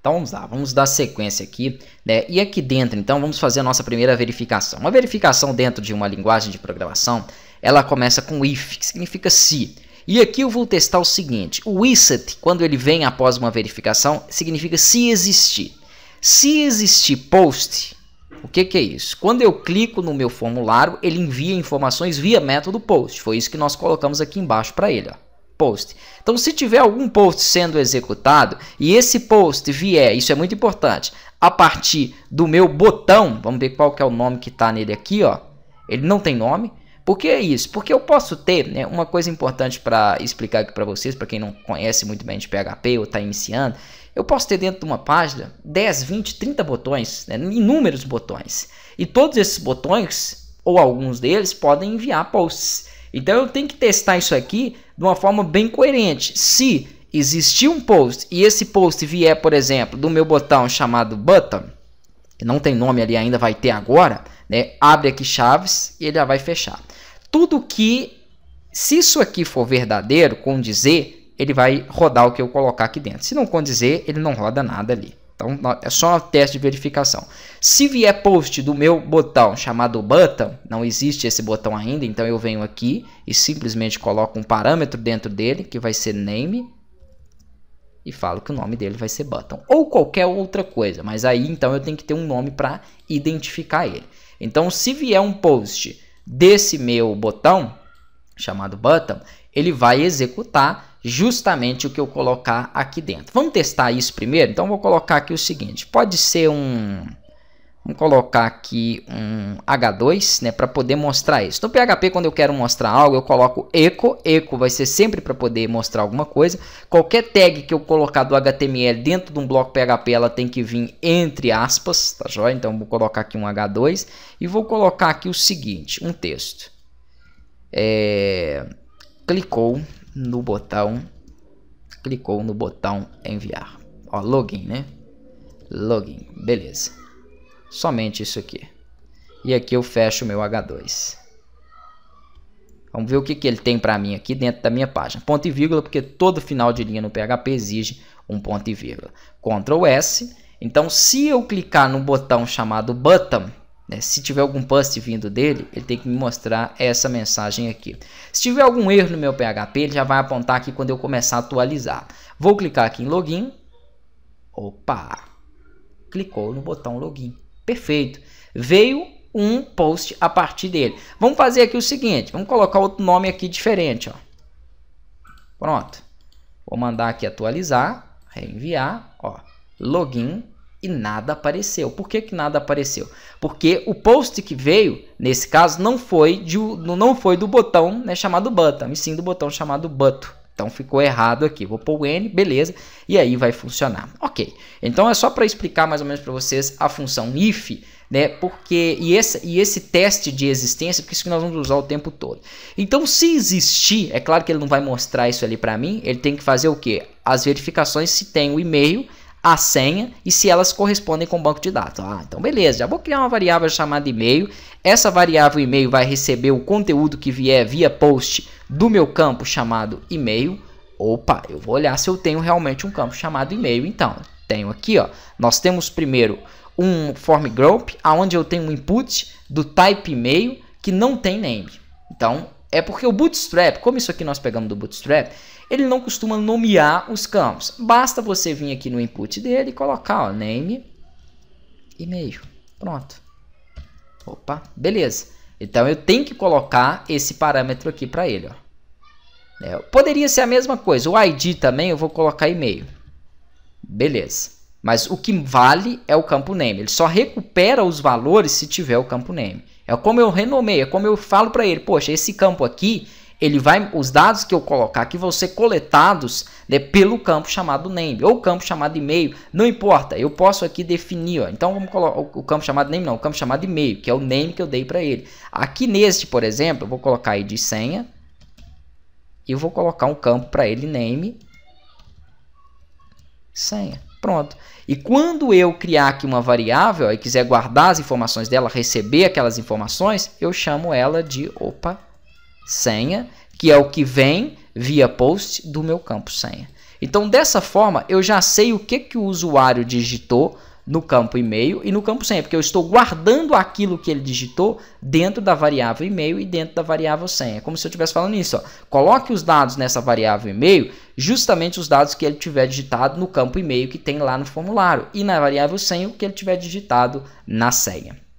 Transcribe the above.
Então vamos lá, vamos dar sequência aqui, né? E aqui dentro, então, vamos fazer a nossa primeira verificação. Uma verificação dentro de uma linguagem de programação, ela começa com if, que significa se. E aqui eu vou testar o seguinte, o ISET, quando ele vem após uma verificação, significa se existir. Se existir post, o que, que é isso? Quando eu clico no meu formulário, ele envia informações via método post. Foi isso que nós colocamos aqui embaixo para ele, ó post. Então, se tiver algum post sendo executado e esse post vier, isso é muito importante, a partir do meu botão, vamos ver qual que é o nome que está nele aqui, ó. Ele não tem nome. Por que é isso? Porque eu posso ter, né, uma coisa importante para explicar aqui para vocês, para quem não conhece muito bem de PHP ou está iniciando, eu posso ter dentro de uma página 10, 20, 30 botões, né, inúmeros botões. E todos esses botões, ou alguns deles, podem enviar posts. Então eu tenho que testar isso aqui de uma forma bem coerente. Se existir um post e esse post vier, por exemplo, do meu botão chamado button, que não tem nome ali ainda, vai ter agora, né? Abre aqui chaves e ele já vai fechar. Tudo que se isso aqui for verdadeiro, com dizer, ele vai rodar o que eu colocar aqui dentro. Se não condizer, ele não roda nada ali. Então é só um teste de verificação. Se vier post do meu botão chamado button, não existe esse botão ainda, então eu venho aqui e simplesmente coloco um parâmetro dentro dele que vai ser name e falo que o nome dele vai ser button ou qualquer outra coisa, mas aí então eu tenho que ter um nome para identificar ele. Então se vier um post desse meu botão chamado button, ele vai executar justamente o que eu colocar aqui dentro. Vamos testar isso primeiro? Então, vou colocar aqui o seguinte. Pode ser um... Vamos colocar aqui um H2, né, para poder mostrar isso. No então, PHP, quando eu quero mostrar algo, eu coloco echo. Echo vai ser sempre para poder mostrar alguma coisa. Qualquer tag que eu colocar do HTML dentro de um bloco PHP, ela tem que vir entre aspas, tá joia? Então, vou colocar aqui um H2 e vou colocar aqui o seguinte, um texto. É... Clicou no botão, clicou no botão enviar. Ó, login, né? Login, beleza. Somente isso aqui. E aqui eu fecho meu H2. Vamos ver o que, que ele tem para mim aqui dentro da minha página. Ponto e vírgula, porque todo final de linha no PHP exige um ponto e vírgula. Ctrl S. Então, se eu clicar no botão chamado Button, né? Se tiver algum post vindo dele, ele tem que me mostrar essa mensagem aqui. Se tiver algum erro no meu PHP, ele já vai apontar aqui quando eu começar a atualizar. Vou clicar aqui em login. Opa! Clicou no botão login. Perfeito. Veio um post a partir dele. Vamos fazer aqui o seguinte, vamos colocar outro nome aqui diferente, ó. Pronto. Vou mandar aqui atualizar, reenviar, ó, login e nada apareceu. Por que, que nada apareceu? Porque o post que veio, nesse caso, não foi, de, não foi do botão né, chamado button, e sim do botão chamado button. Então ficou errado aqui. Vou pôr o N, beleza, e aí vai funcionar. Ok, então é só para explicar mais ou menos para vocês a função if, né? Porque, e esse, e esse teste de existência, porque isso que nós vamos usar o tempo todo. Então, se existir, é claro que ele não vai mostrar isso ali para mim, ele tem que fazer o quê? As verificações se tem o e-mail a senha e se elas correspondem com o banco de dados. Ah, então beleza, já vou criar uma variável chamada e-mail. Essa variável e-mail vai receber o conteúdo que vier via post do meu campo chamado e-mail. Opa, eu vou olhar se eu tenho realmente um campo chamado e-mail. Então, tenho aqui, ó, nós temos primeiro um form group, aonde eu tenho um input do type e-mail que não tem name. Então, é porque o Bootstrap, como isso aqui nós pegamos do Bootstrap, ele não costuma nomear os campos. Basta você vir aqui no input dele e colocar ó, name, e-mail. Pronto. Opa, beleza. Então eu tenho que colocar esse parâmetro aqui para ele. Ó. É, poderia ser a mesma coisa. O ID também eu vou colocar e-mail. Beleza. Mas o que vale é o campo name. Ele só recupera os valores se tiver o campo name. É como eu renomeio, é como eu falo para ele, poxa, esse campo aqui, ele vai os dados que eu colocar aqui vão ser coletados né, pelo campo chamado name ou campo chamado e-mail, não importa. Eu posso aqui definir, ó. Então vamos colocar o campo chamado name não, o campo chamado e-mail, que é o name que eu dei para ele. Aqui neste, por exemplo, eu vou colocar aí de senha e eu vou colocar um campo para ele name senha. Pronto. E quando eu criar aqui uma variável e quiser guardar as informações dela, receber aquelas informações, eu chamo ela de, opa, senha, que é o que vem via post do meu campo senha. Então, dessa forma, eu já sei o que, que o usuário digitou no campo e-mail e no campo senha, porque eu estou guardando aquilo que ele digitou dentro da variável e-mail e dentro da variável senha. É como se eu estivesse falando isso. Ó. Coloque os dados nessa variável e-mail, justamente os dados que ele tiver digitado no campo e-mail que tem lá no formulário e na variável senha o que ele tiver digitado na senha.